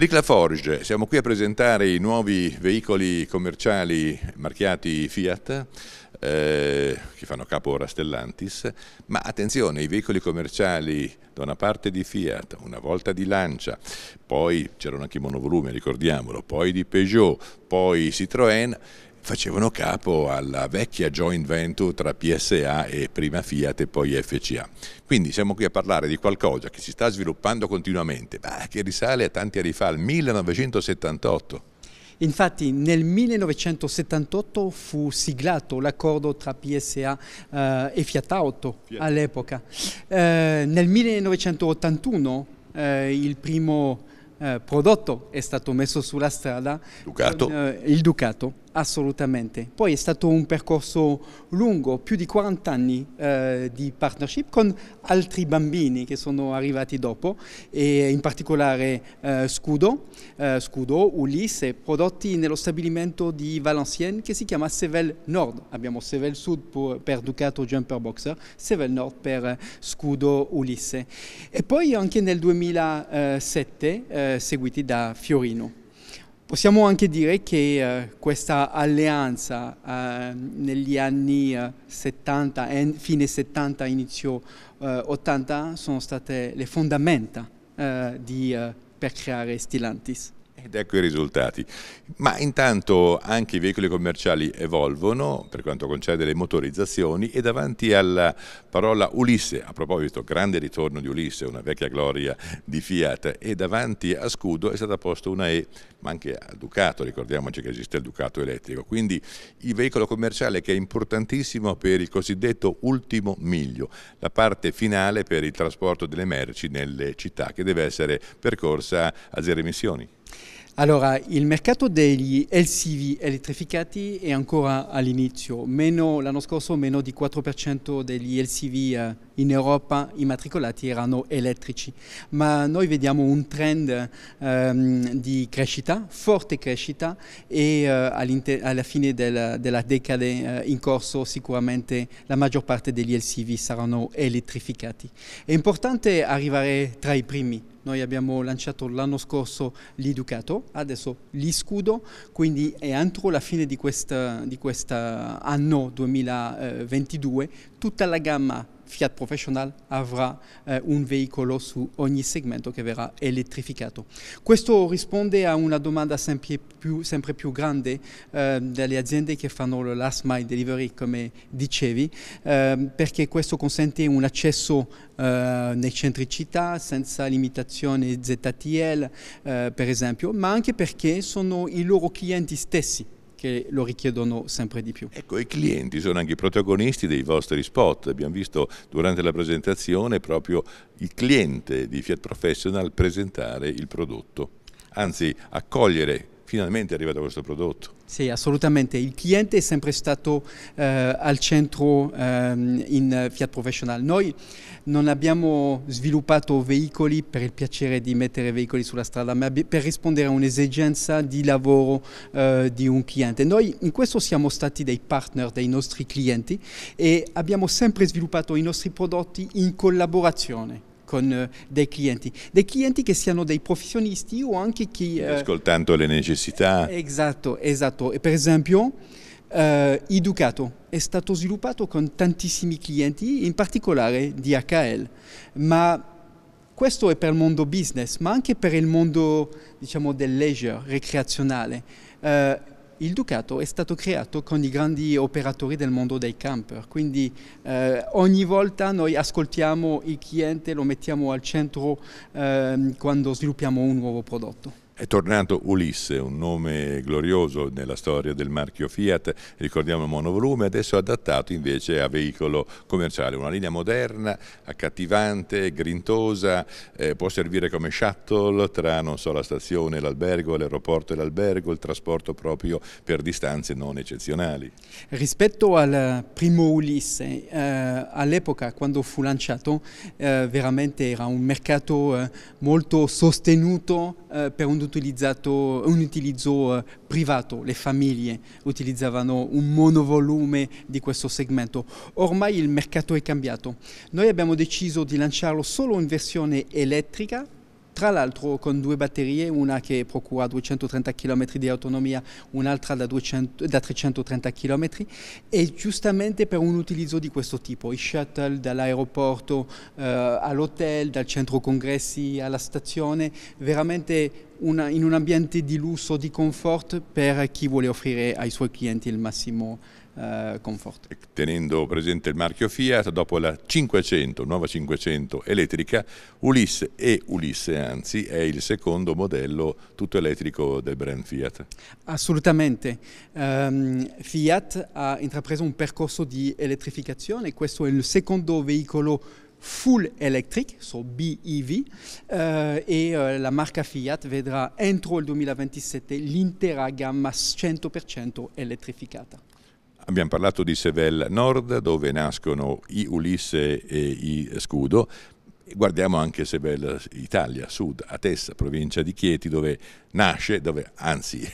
Eric Laforge, siamo qui a presentare i nuovi veicoli commerciali marchiati Fiat eh, che fanno capo ora Stellantis, ma attenzione, i veicoli commerciali da una parte di Fiat, una volta di Lancia, poi c'erano anche i monovolume, ricordiamolo, poi di Peugeot, poi Citroën facevano capo alla vecchia joint venture tra PSA e prima Fiat e poi FCA. Quindi siamo qui a parlare di qualcosa che si sta sviluppando continuamente, ma che risale a tanti anni fa, al 1978. Infatti nel 1978 fu siglato l'accordo tra PSA eh, e Fiat Auto all'epoca. Eh, nel 1981 eh, il primo eh, prodotto è stato messo sulla strada, Ducato. Eh, il Ducato Assolutamente. Poi è stato un percorso lungo, più di 40 anni eh, di partnership con altri bambini che sono arrivati dopo, e in particolare eh, Scudo, eh, Scudo, Ulisse, prodotti nello stabilimento di Valenciennes che si chiama Sevel Nord. Abbiamo Sevel Sud per, per Ducato Jumper Boxer, Sevel Nord per Scudo Ulisse. E poi anche nel 2007 eh, eh, seguiti da Fiorino. Possiamo anche dire che eh, questa alleanza eh, negli anni 70, eh, fine 70, inizio eh, 80 sono state le fondamenta eh, di, eh, per creare Stilantis. Ed ecco i risultati. Ma intanto anche i veicoli commerciali evolvono per quanto concerne le motorizzazioni e davanti alla parola Ulisse, a proposito, grande ritorno di Ulisse, una vecchia gloria di Fiat, e davanti a Scudo è stata posta una E, ma anche a Ducato, ricordiamoci che esiste il Ducato elettrico. Quindi il veicolo commerciale che è importantissimo per il cosiddetto ultimo miglio, la parte finale per il trasporto delle merci nelle città che deve essere percorsa a zero emissioni. Allora, il mercato degli LCV elettrificati è ancora all'inizio, l'anno scorso meno di 4% degli LCV eh, in Europa immatricolati erano elettrici, ma noi vediamo un trend um, di crescita, forte crescita e uh, alla fine del, della decade uh, in corso sicuramente la maggior parte degli LCV saranno elettrificati. È importante arrivare tra i primi, noi abbiamo lanciato l'anno scorso l'Educato, adesso l'Iscudo, quindi è entro la fine di questo anno 2022 tutta la gamma Fiat Professional avrà eh, un veicolo su ogni segmento che verrà elettrificato. Questo risponde a una domanda sempre più, sempre più grande eh, delle aziende che fanno il last mile delivery, come dicevi, eh, perché questo consente un accesso eh, nei centri città senza limitazioni ZTL, eh, per esempio, ma anche perché sono i loro clienti stessi che lo richiedono sempre di più. Ecco, i clienti sono anche i protagonisti dei vostri spot. Abbiamo visto durante la presentazione proprio il cliente di Fiat Professional presentare il prodotto, anzi accogliere finalmente è arrivato questo prodotto. Sì, assolutamente. Il cliente è sempre stato eh, al centro ehm, in Fiat Professional. Noi non abbiamo sviluppato veicoli per il piacere di mettere veicoli sulla strada, ma per rispondere a un'esigenza di lavoro eh, di un cliente. Noi in questo siamo stati dei partner dei nostri clienti e abbiamo sempre sviluppato i nostri prodotti in collaborazione con eh, dei clienti, dei clienti che siano dei professionisti o anche chi... Eh, Ascoltando le necessità. Esatto, esatto. E per esempio... Uh, educato. È stato sviluppato con tantissimi clienti, in particolare di HL, ma questo è per il mondo business, ma anche per il mondo diciamo, del leisure, recreazionale. Uh, il Ducato è stato creato con i grandi operatori del mondo dei camper, quindi eh, ogni volta noi ascoltiamo il cliente, lo mettiamo al centro eh, quando sviluppiamo un nuovo prodotto. È tornato Ulisse, un nome glorioso nella storia del marchio Fiat, ricordiamo il monovolume, adesso adattato invece a veicolo commerciale, una linea moderna, accattivante, grintosa, eh, può servire come shuttle tra so, la stazione e l'albergo, l'aeroporto e l'albergo, il trasporto proprio per distanze non eccezionali. Rispetto al primo Ulisse, eh, all'epoca quando fu lanciato eh, veramente era un mercato eh, molto sostenuto eh, per un un utilizzo eh, privato, le famiglie utilizzavano un monovolume di questo segmento. Ormai il mercato è cambiato. Noi abbiamo deciso di lanciarlo solo in versione elettrica tra l'altro con due batterie, una che procura 230 km di autonomia, un'altra da, da 330 km e giustamente per un utilizzo di questo tipo, i shuttle dall'aeroporto eh, all'hotel, dal centro congressi alla stazione, veramente una, in un ambiente di lusso, di comfort per chi vuole offrire ai suoi clienti il massimo eh, Comfort. Tenendo presente il marchio Fiat, dopo la 500, nuova 500 elettrica, Ulisse e Ulisse anzi è il secondo modello tutto elettrico del brand Fiat. Assolutamente, um, Fiat ha intrapreso un percorso di elettrificazione, questo è il secondo veicolo full electric, so BEV, eh, e eh, la marca Fiat vedrà entro il 2027 l'intera gamma 100% elettrificata. Abbiamo parlato di Sevel Nord, dove nascono i Ulisse e i Scudo, guardiamo anche Sevel Italia, Sud, a Tessa, provincia di Chieti, dove nasce, dove anzi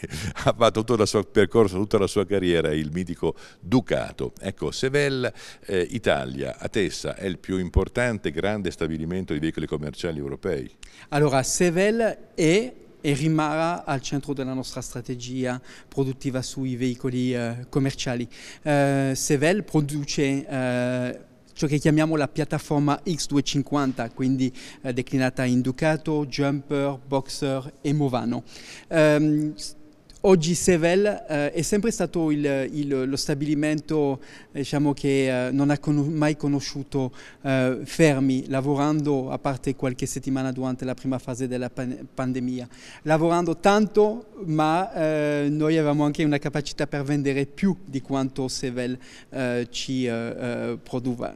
ha fatto tutto il suo percorso, tutta la sua carriera, il mitico Ducato. Ecco, Sevel eh, Italia, a Tessa, è il più importante grande stabilimento di veicoli commerciali europei. Allora, Sevel è e rimarrà al centro della nostra strategia produttiva sui veicoli eh, commerciali. Eh, Sevel produce eh, ciò che chiamiamo la piattaforma X250, quindi eh, declinata in Ducato, Jumper, Boxer e Movano. Ehm, Oggi Sevel eh, è sempre stato il, il, lo stabilimento eh, diciamo, che eh, non ha con mai conosciuto eh, fermi, lavorando, a parte qualche settimana durante la prima fase della pan pandemia, lavorando tanto, ma eh, noi avevamo anche una capacità per vendere più di quanto Sevel eh, ci produ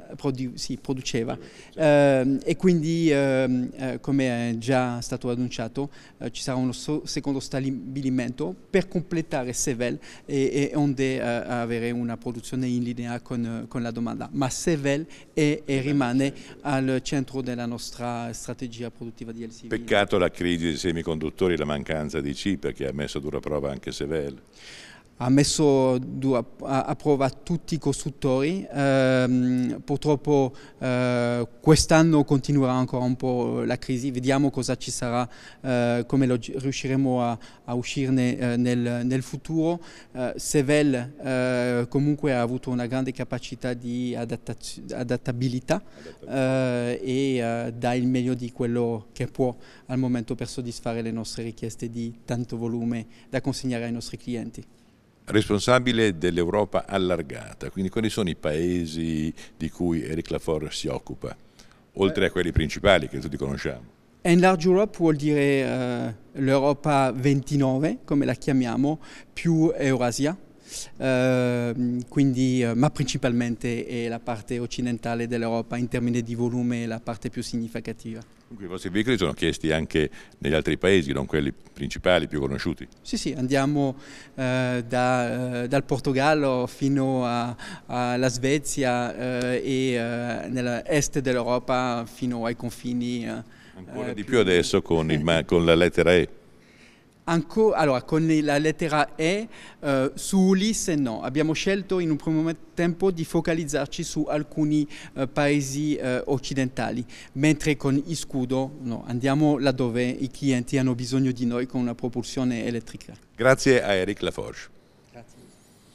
sì, produceva. e quindi, ehm, come è già stato annunciato, ci sarà uno so secondo stabilimento per completare Sevel e, e onde euh, avere una produzione in linea con, con la domanda. Ma Sevel è e rimane al centro della nostra strategia produttiva di LCV. Peccato la crisi dei semiconduttori e la mancanza di C perché ha messo a dura prova anche Sevel ha messo a, prova tutti i costruttori, ehm, purtroppo eh, quest'anno continuerà ancora un po' la crisi, vediamo cosa ci sarà, eh, come lo, riusciremo a, a uscirne eh, nel, nel, futuro. Eh, Sevel eh, comunque ha avuto una grande capacità di adattabilità eh, e dà il meglio di quello che può al momento per soddisfare le nostre richieste di tanto volume da consegnare ai nostri clienti responsabile dell'Europa allargata, quindi quali sono i paesi di cui Eric Lafor si occupa, oltre a quelli principali che tutti conosciamo? Enlarge Europe vuol dire uh, l'Europa 29, come la chiamiamo, più Eurasia, Uh, quindi, uh, ma principalmente è la parte occidentale dell'Europa in termini di volume la parte più significativa. Dunque i vostri veicoli sono chiesti anche negli altri paesi, non quelli principali, più conosciuti? Sì, sì, andiamo eh, da, eh, dal Portogallo fino alla Svezia eh, e eh, nell'est dell'Europa fino ai confini. Eh, Ancora eh, di più, più adesso con, il, con la lettera E. Anco, allora, con la lettera E eh, su Ulisse no, abbiamo scelto in un primo tempo di focalizzarci su alcuni eh, paesi eh, occidentali, mentre con Iscudo no, andiamo laddove i clienti hanno bisogno di noi con una propulsione elettrica. Grazie a Eric Laforge.